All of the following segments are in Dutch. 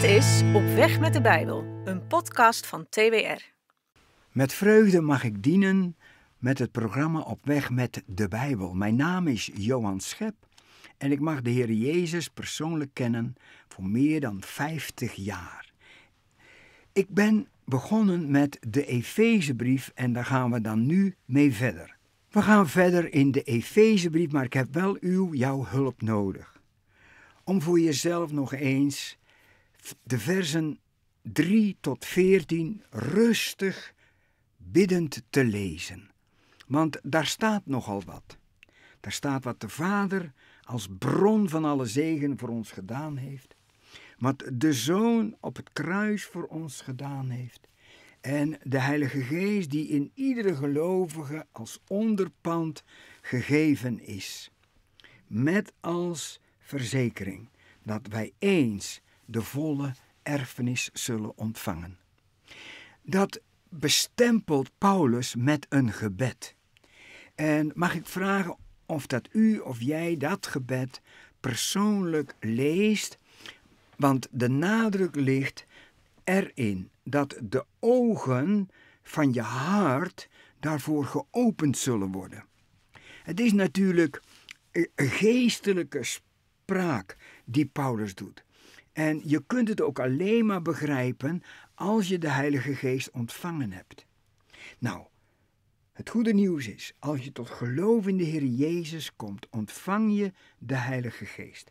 Dit is Op Weg met de Bijbel, een podcast van TWR. Met vreugde mag ik dienen met het programma Op Weg met de Bijbel. Mijn naam is Johan Schep en ik mag de Heer Jezus persoonlijk kennen voor meer dan 50 jaar. Ik ben begonnen met de Efezebrief en daar gaan we dan nu mee verder. We gaan verder in de Efezebrief, maar ik heb wel uw, jouw hulp nodig. Om voor jezelf nog eens de versen 3 tot 14 rustig biddend te lezen. Want daar staat nogal wat. Daar staat wat de Vader als bron van alle zegen voor ons gedaan heeft. Wat de Zoon op het kruis voor ons gedaan heeft. En de Heilige Geest die in iedere gelovige als onderpand gegeven is. Met als verzekering dat wij eens de volle erfenis zullen ontvangen. Dat bestempelt Paulus met een gebed. En mag ik vragen of dat u of jij dat gebed persoonlijk leest, want de nadruk ligt erin dat de ogen van je hart daarvoor geopend zullen worden. Het is natuurlijk geestelijke spraak die Paulus doet. En je kunt het ook alleen maar begrijpen als je de Heilige Geest ontvangen hebt. Nou, het goede nieuws is, als je tot geloof in de Heer Jezus komt, ontvang je de Heilige Geest.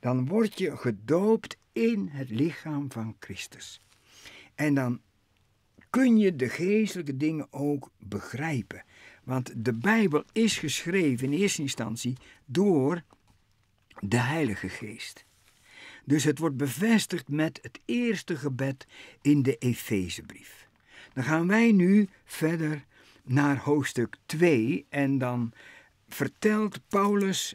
Dan word je gedoopt in het lichaam van Christus. En dan kun je de geestelijke dingen ook begrijpen. Want de Bijbel is geschreven in eerste instantie door de Heilige Geest. Dus het wordt bevestigd met het eerste gebed in de Efezebrief. Dan gaan wij nu verder naar hoofdstuk 2 en dan vertelt Paulus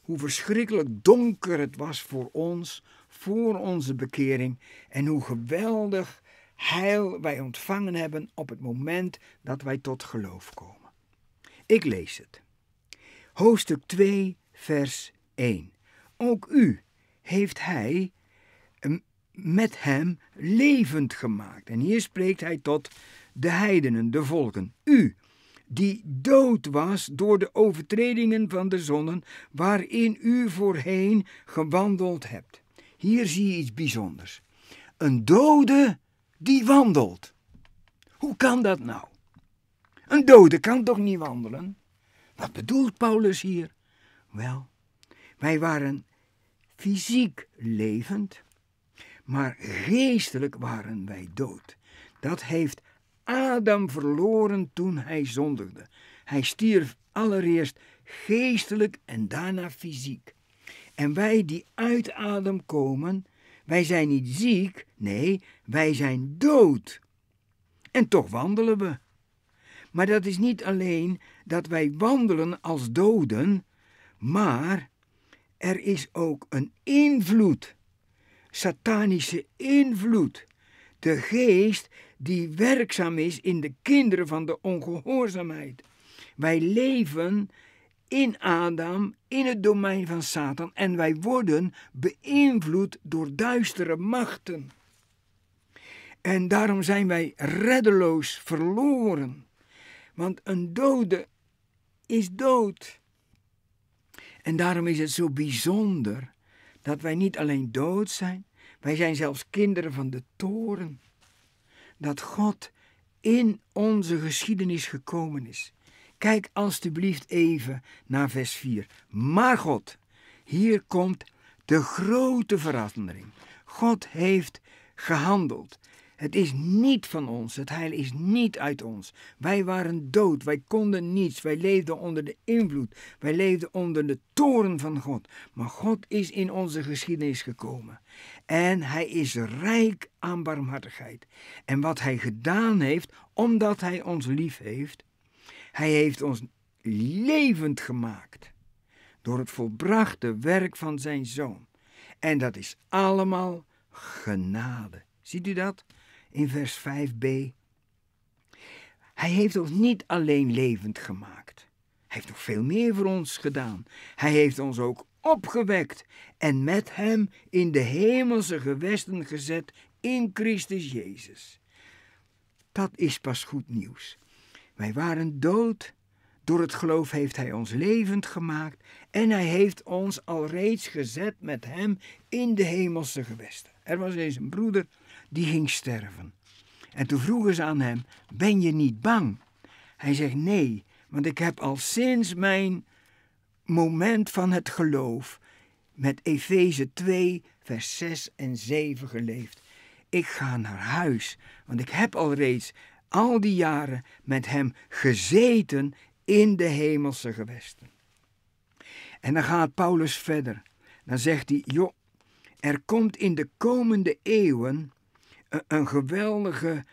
hoe verschrikkelijk donker het was voor ons, voor onze bekering en hoe geweldig heil wij ontvangen hebben op het moment dat wij tot geloof komen. Ik lees het. Hoofdstuk 2, vers 1. Ook u, heeft hij ehm, met hem levend gemaakt. En hier spreekt hij tot de heidenen, de volken. U, die dood was door de overtredingen van de zonnen waarin u voorheen gewandeld hebt. Hier zie je iets bijzonders. Een dode die wandelt. Hoe kan dat nou? Een dode kan toch niet wandelen? Wat bedoelt Paulus hier? Wel, wij waren fysiek levend, maar geestelijk waren wij dood. Dat heeft Adam verloren toen hij zondigde. Hij stierf allereerst geestelijk en daarna fysiek. En wij die uit Adam komen, wij zijn niet ziek, nee, wij zijn dood. En toch wandelen we. Maar dat is niet alleen dat wij wandelen als doden, maar er is ook een invloed, satanische invloed. De geest die werkzaam is in de kinderen van de ongehoorzaamheid. Wij leven in Adam, in het domein van Satan, en wij worden beïnvloed door duistere machten. En daarom zijn wij reddeloos verloren. Want een dode is dood. En daarom is het zo bijzonder dat wij niet alleen dood zijn, wij zijn zelfs kinderen van de toren. Dat God in onze geschiedenis gekomen is. Kijk alstublieft even naar vers 4. Maar God, hier komt de grote verandering. God heeft gehandeld. Het is niet van ons, het heil is niet uit ons. Wij waren dood, wij konden niets, wij leefden onder de invloed, wij leefden onder de toren van God. Maar God is in onze geschiedenis gekomen en hij is rijk aan barmhartigheid. En wat hij gedaan heeft, omdat hij ons lief heeft, hij heeft ons levend gemaakt door het volbrachte werk van zijn zoon. En dat is allemaal genade. Ziet u dat? in vers 5b. Hij heeft ons niet alleen levend gemaakt. Hij heeft nog veel meer voor ons gedaan. Hij heeft ons ook opgewekt en met hem in de hemelse gewesten gezet in Christus Jezus. Dat is pas goed nieuws. Wij waren dood. Door het geloof heeft hij ons levend gemaakt en hij heeft ons alreeds gezet met hem in de hemelse gewesten. Er was eens een broeder die ging sterven. En toen vroegen ze aan hem: Ben je niet bang? Hij zegt: Nee, want ik heb al sinds mijn moment van het geloof met Efeze 2, vers 6 en 7 geleefd. Ik ga naar huis, want ik heb al reeds al die jaren met hem gezeten in de hemelse gewesten. En dan gaat Paulus verder. Dan zegt hij: Joh, er komt in de komende eeuwen een, geweldige,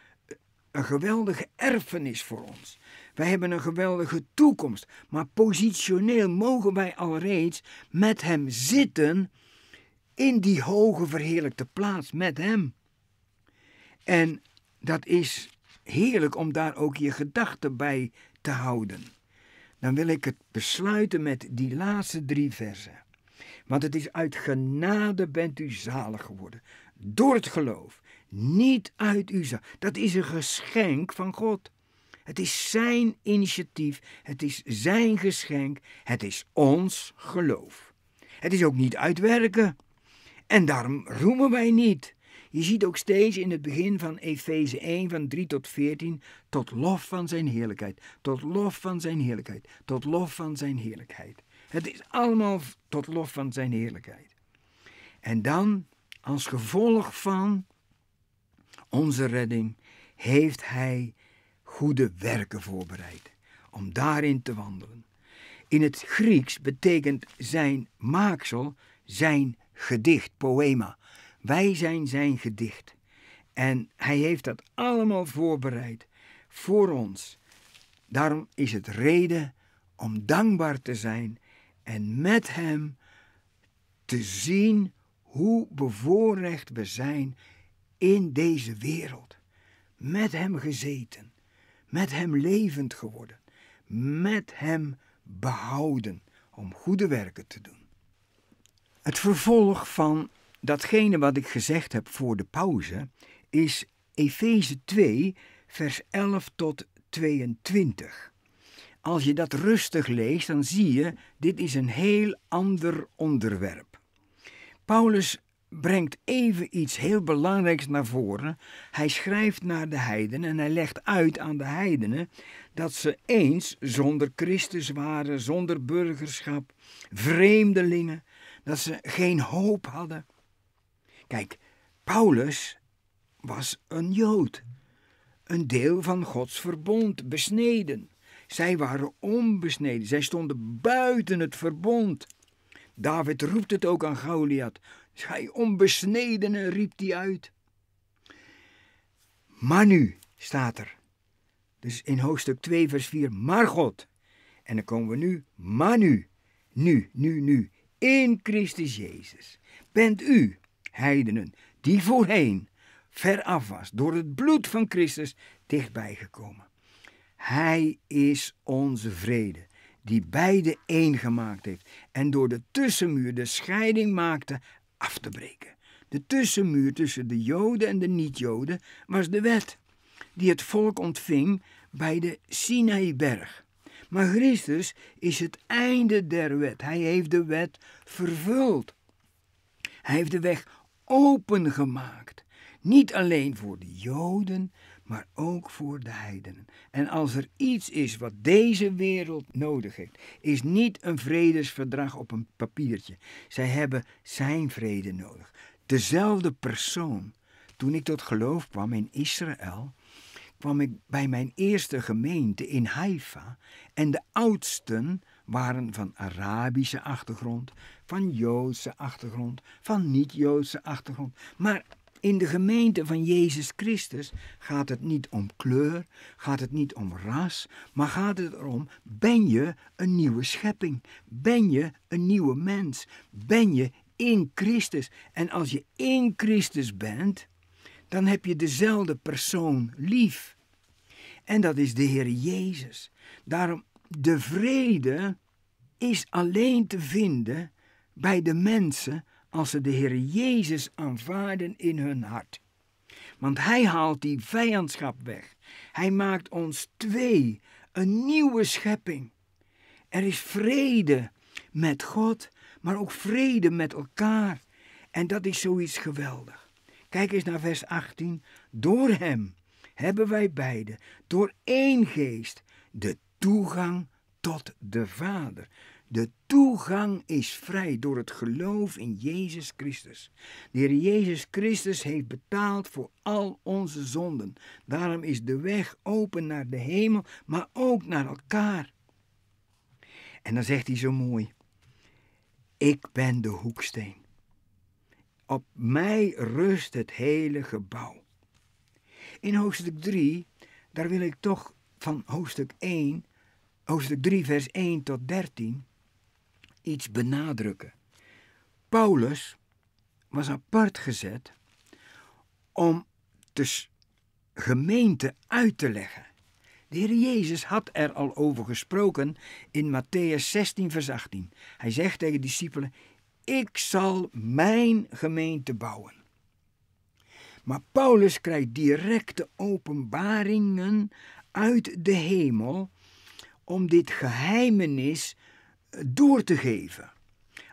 een geweldige erfenis voor ons. Wij hebben een geweldige toekomst, maar positioneel mogen wij al reeds met Hem zitten in die hoge verheerlijkte plaats met Hem. En dat is heerlijk om daar ook je gedachten bij te houden. Dan wil ik het besluiten met die laatste drie versen. Want het is uit genade bent u zalig geworden. Door het geloof. Niet uit Uza. Dat is een geschenk van God. Het is zijn initiatief, het is zijn geschenk, het is ons geloof. Het is ook niet uitwerken. En daarom roemen wij niet. Je ziet ook steeds in het begin van Efeze 1 van 3 tot 14 tot lof van zijn heerlijkheid, tot lof van zijn heerlijkheid, tot lof van zijn heerlijkheid. Het is allemaal tot lof van zijn heerlijkheid. En dan als gevolg van onze redding, heeft Hij goede werken voorbereid om daarin te wandelen. In het Grieks betekent zijn maaksel zijn gedicht, poema. Wij zijn zijn gedicht. En hij heeft dat allemaal voorbereid voor ons. Daarom is het reden om dankbaar te zijn en met hem te zien hoe bevoorrecht we zijn in deze wereld, met Hem gezeten, met Hem levend geworden, met Hem behouden om goede werken te doen. Het vervolg van datgene wat ik gezegd heb voor de pauze is Efeze 2, vers 11 tot 22. Als je dat rustig leest, dan zie je, dit is een heel ander onderwerp. Paulus brengt even iets heel belangrijks naar voren. Hij schrijft naar de heidenen en hij legt uit aan de heidenen dat ze eens zonder Christus waren, zonder burgerschap, vreemdelingen, dat ze geen hoop hadden. Kijk, Paulus was een Jood, een deel van Gods verbond, besneden. Zij waren onbesneden, zij stonden buiten het verbond. David roept het ook aan Goliath. Gij onbesnedene, riep hij uit. Maar nu staat er. Dus in hoofdstuk 2, vers 4, maar God. En dan komen we nu, maar nu, nu, nu, nu, in Christus Jezus. Bent u, heidenen, die voorheen ver af was, door het bloed van Christus dichtbij gekomen. Hij is onze vrede, die beide één gemaakt heeft en door de tussenmuur de scheiding maakte af te breken. De tussenmuur tussen de Joden en de niet-Joden was de wet, die het volk ontving bij de Sinaiberg. Maar Christus is het einde der wet. Hij heeft de wet vervuld. Hij heeft de weg opengemaakt. Niet alleen voor de Joden, maar ook voor de heidenen. En als er iets is wat deze wereld nodig heeft, is niet een vredesverdrag op een papiertje. Zij hebben zijn vrede nodig. Dezelfde persoon. Toen ik tot geloof kwam in Israël, kwam ik bij mijn eerste gemeente in Haifa en de oudsten waren van Arabische achtergrond, van Joodse achtergrond, van niet-Joodse achtergrond. Maar in de gemeente van Jezus Christus gaat het niet om kleur, gaat het niet om ras, maar gaat het erom: ben je een nieuwe schepping? Ben je een nieuwe mens? Ben je in Christus? En als je in Christus bent, dan heb je dezelfde persoon lief. En dat is de Heer Jezus. Daarom, de vrede is alleen te vinden bij de mensen als ze de Heer Jezus aanvaarden in hun hart. Want Hij haalt die vijandschap weg. Hij maakt ons twee, een nieuwe schepping. Er is vrede met God, maar ook vrede met elkaar. En dat is zoiets geweldig. Kijk eens naar vers 18. Door Hem hebben wij beiden, door één geest, de toegang tot de Vader. De toegang is vrij door het geloof in Jezus Christus. De Heer Jezus Christus heeft betaald voor al onze zonden. Daarom is de weg open naar de hemel, maar ook naar elkaar. En dan zegt hij zo mooi: Ik ben de hoeksteen. Op mij rust het hele gebouw. In hoofdstuk 3, daar wil ik toch van hoofdstuk 1, hoofdstuk 3, vers 1 tot 13, iets benadrukken. Paulus was apart gezet om de gemeente uit te leggen. De Heer Jezus had er al over gesproken in Matthäus 16, vers 18. Hij zegt tegen de discipelen: Ik zal mijn gemeente bouwen. Maar Paulus krijgt directe openbaringen uit de hemel om dit geheimenis door te geven.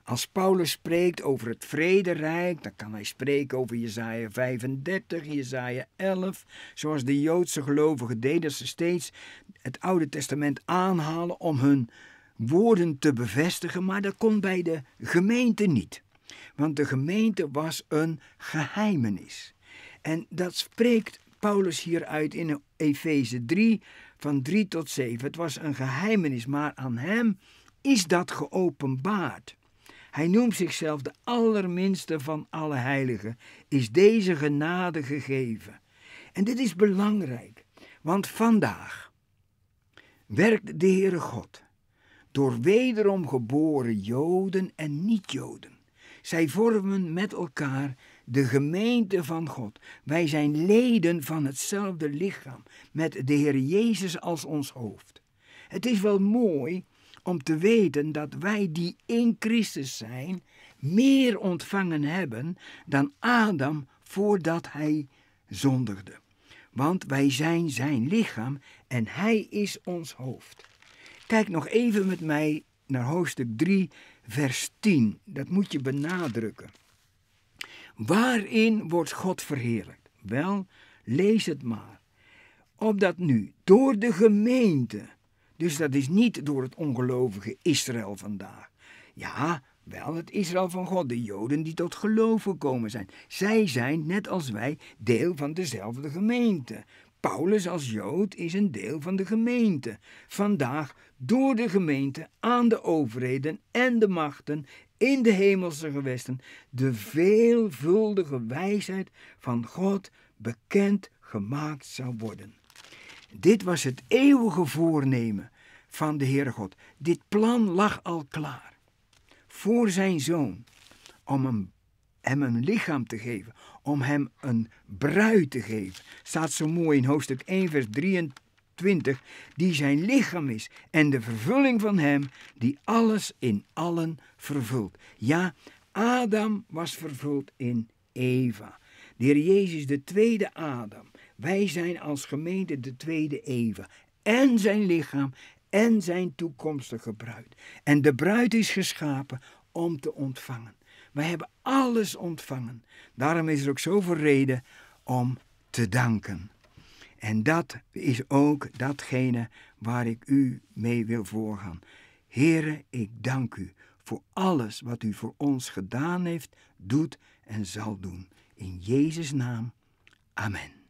Als Paulus spreekt over het vrederijk, dan kan hij spreken over Jezaja 35, Jezaja 11. Zoals de Joodse gelovigen deden, dat ze steeds het Oude Testament aanhalen om hun woorden te bevestigen. Maar dat kon bij de gemeente niet. Want de gemeente was een geheimenis. En dat spreekt Paulus hieruit in Efeze 3, van 3 tot 7. Het was een geheimenis, maar aan hem is dat geopenbaard. Hij noemt zichzelf de allerminste van alle heiligen, is deze genade gegeven. En dit is belangrijk, want vandaag werkt de Heere God door wederom geboren Joden en niet-Joden. Zij vormen met elkaar de gemeente van God. Wij zijn leden van hetzelfde lichaam, met de Heer Jezus als ons hoofd. Het is wel mooi om te weten dat wij die in Christus zijn, meer ontvangen hebben dan Adam voordat hij zondigde. Want wij zijn zijn lichaam en hij is ons hoofd. Kijk nog even met mij naar hoofdstuk 3, vers 10. Dat moet je benadrukken. Waarin wordt God verheerlijkt? Wel, lees het maar. Opdat nu door de gemeente dus dat is niet door het ongelovige Israël vandaag. Ja, wel het Israël van God, de Joden die tot geloof komen zijn. Zij zijn, net als wij, deel van dezelfde gemeente. Paulus als Jood is een deel van de gemeente. Vandaag door de gemeente aan de overheden en de machten in de hemelse gewesten de veelvuldige wijsheid van God bekend gemaakt zou worden. Dit was het eeuwige voornemen van de Heere God. Dit plan lag al klaar voor zijn zoon om hem, een lichaam te geven, om hem een bruid te geven. Staat zo mooi in hoofdstuk 1, vers 23, die zijn lichaam is en de vervulling van hem die alles in allen vervult. Ja, Adam was vervuld in Eva. De Heer Jezus, de tweede Adam, wij zijn als gemeente de tweede Eva. En zijn lichaam en zijn toekomstige bruid. En de bruid is geschapen om te ontvangen. Wij hebben alles ontvangen. Daarom is er ook zoveel reden om te danken. En dat is ook datgene waar ik u mee wil voorgaan. Heere. ik dank u voor alles wat u voor ons gedaan heeft, doet en zal doen. In Jezus' naam. Amen.